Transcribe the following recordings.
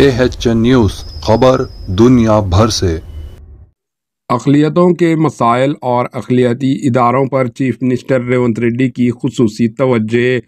H news खबर दुनिया भर से अखिलतों के मसाइल और अखिलती इदारों पर चीफ मिनिस्टर रेवंत रेड्डी की खसूस तोज्ह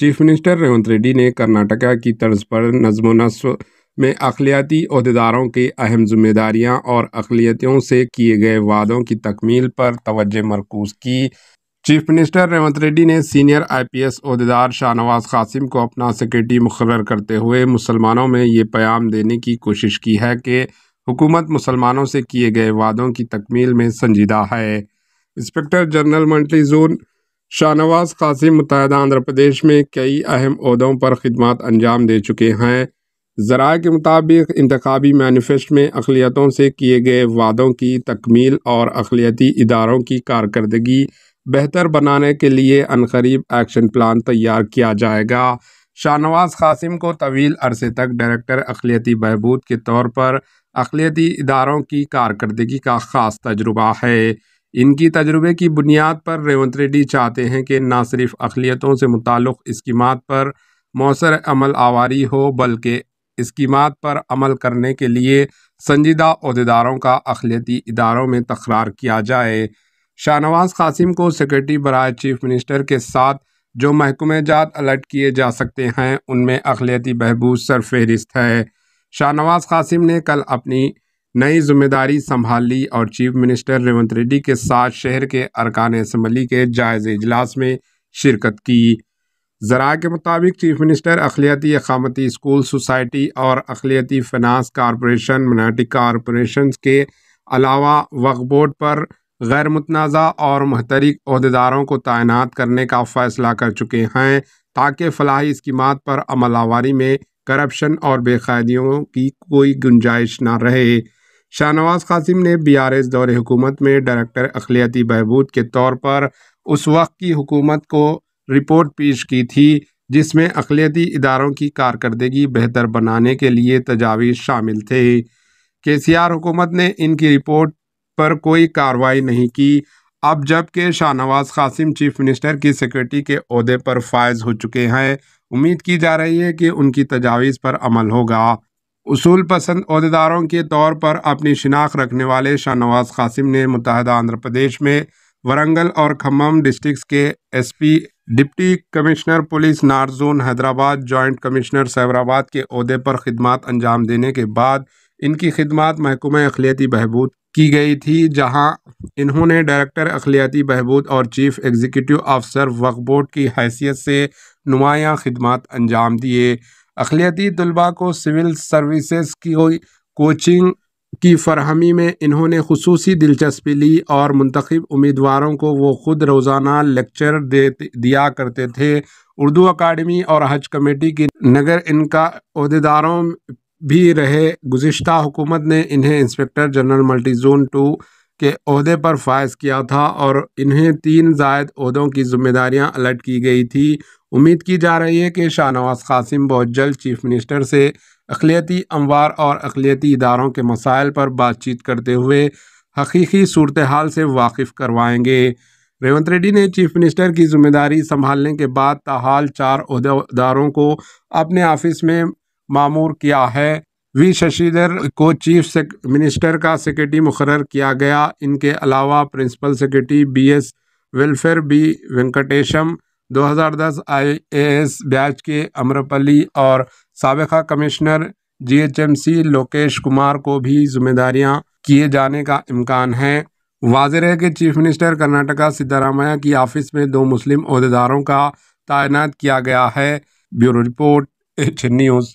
चीफ मिनिस्टर रेवंत रेड्डी ने कर्नाटका की तर्ज पर नजमो नस्व में अखिलती अहदेदारों अहम जिम्मेदारियाँ और अखिलतियों से किए गए वादों की तकमील पर तोज्ह मरकूज़ की चीफ मिनिस्टर रेवंत रेड्डी ने सीनियर आईपीएस अहदेदार शाहनवाज कासिम को अपना सेक्रेटरी मुकर करते हुए मुसलमानों में ये प्याम देने की कोशिश की है कि हुकूमत मुसलमानों से किए गए वादों की तकमील में संजीदा है इंस्पेक्टर जनरल मंडली जोन शाहनवाज कासिम मुतहदा आंध्र प्रदेश में कई अहम अहदों पर खदमात अंजाम दे चुके हैं जराए के मुताबिक इंतबी मैनिफेस्ट में अखिलतों से किए गए वादों की तकमील और अखिलियती इदारों की कारदगी बेहतर बनाने के लिए अनकरीब एक्शन प्लान तैयार किया जाएगा शाहनवाज कासिम को तवील अरसे तक डायरेक्टर अखिलती बहबूद के तौर पर अखिलती इदारों की कारकर्दगी का ख़ास तजुर्बा है इनकी तजुर्बे की बुनियाद पर रेवंत रेड्डी चाहते हैं कि न सिर्फ अखिलियतों से मुतक़ इसकीम पर मौसर अमल आवारी हो बल्कि इसकीम पर अमल करने के लिए संजीदा अहदेदारों का अखिलती इदारों में तकरार किया जाए शाहनवाज कासिम को सेक्रेटरी बरए चीफ मिनिस्टर के साथ जो महकमे जात अलर्ट किए जा सकते हैं उनमें अखिलती सर सरफहरिस्त है शाहनवाज कासिम ने कल अपनी नई जिम्मेदारी संभाल ली और चीफ मिनिस्टर रेवंत रेड्डी के साथ शहर के अरकान इसम्बली के जायज़ इजलास में शिरकत की ज़रा के मुताबिक चीफ मिनिस्टर अखिलती अकामती स्कूल सोसाइटी और अखिलती फिनांस कॉरपोरेशन मनाटी कॉरपोरेशन के अलावा वक्फ बोर्ड पर गैर मुतनाज़ा और महतरिक अहदेदारों को तैनात करने का फैसला कर चुके हैं ताकि फलाही स्कीम पर अमल आवारी में करप्शन और बेकायदियों की कोई गुंजाइश ना रहे शाहनवाज कासिम ने बी आर एस दौरे हुकूमत में डायरेक्टर अखिलती बहबूद के तौर पर उस वक्त की हुकूमत को रिपोर्ट पेश की थी जिसमें अखिलती इदारों की कारकर्दगी बेहतर बनाने के लिए तजावीज़ शामिल थे के सी आर हुकूमत ने इनकी रिपोर्ट पर कोई कार्रवाई नहीं की अब जबकि शाहनवाज कासिम चीफ मिनिस्टर की सिक्योरिटी के अहदे पर फायज हो चुके हैं उम्मीद की जा रही है कि उनकी तजावीज़ पर अमल होगा उसूल पसंद अहदेदारों के तौर पर अपनी शिनाख्त रखने वाले शाहनवाज कासिम ने मुतहद आंध्र प्रदेश में वरंगल और खम्भम डिस्ट्रिक्स के एसपी डिप्टी कमिश्नर पुलिस नारजोन हैदराबाद जॉइंट कमिश्नर सैबराबाद के अहदे पर खदमात अंजाम देने के बाद इनकी खदमात महकुमा अखिलती बहबूद की गई थी जहां इन्होंने डायरेक्टर अखिलियाती बहबूद और चीफ एग्जीक्यूटिव अफसर वक्फ बोर्ड की हैसियत से नुमायाँ खदमात अंजाम दिए अखिलती तलबा को सिविल सर्विसेज की कोचिंग की फरहमी में इन्होंने खसूस दिलचस्पी ली और मंतखब उम्मीदवारों को वो ख़ुद रोज़ाना लेक्चर दे दिया करते थे उर्दू अकाडमी और हज कमेटी की नगर इनका अहदेदारों भी रहे गुज्त हुकूमत ने इन्हें inspector general multi zone two के अहदे पर फायज किया था और इन्हें तीन जायद अहदों की जिम्मेदारियां अलर्ट की गई थी उम्मीद की जा रही है कि शाहनवाज कासिम बहुत जल्द चीफ मिनिस्टर से अखिलती अमवार और अखिलती इदारों के मसाइल पर बातचीत करते हुए हकीकी सूरत हाल से वाकिफ़ करवाएंगे रेवंत रेड्डी ने चीफ मिनिस्टर की जिम्मेदारी संभालने के बाद ताहाल चार अहदेदारों को अपने ऑफिस में मामूर किया है वी शशिधर को चीफ सेक, मिनिस्टर का सेक्रेटरी मुकर किया गया इनके अलावा principal secretary B S welfare B Venkatesham 2010 IAS batch के अमरपली और सबका कमिश्नर जीएचएमसी लोकेश कुमार को भी जिम्मेदारियां किए जाने का इम्कान है वाजर है कि चीफ मिनिस्टर कर्नाटका सिद्धारामया की ऑफिस में दो मुस्लिम अहदेदारों का तैनात किया गया है ब्यूरो रिपोर्ट एच न्यूज़